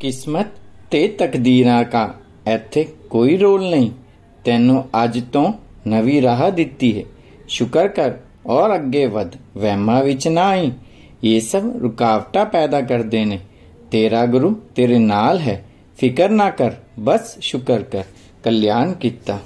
ਕਿਸਮਤ ਤੇ ਤਕਦੀਰਾਂ ਦਾ ਇੱਥੇ ਕੋਈ ਰੋਲ ਨਹੀਂ ਤੈਨੂੰ ਅੱਜ ਤੋਂ ਨਵੀਂ ਰਾਹ ਦਿੱਤੀ ਹੈ ਸ਼ੁਕਰ ਕਰ और अगे वहमा विच ना आई ये सब रुकावटा पैदा कर देने तेरा गुरु तेरे नाल है फिकर ना कर बस शुक्र कर कल्याण किता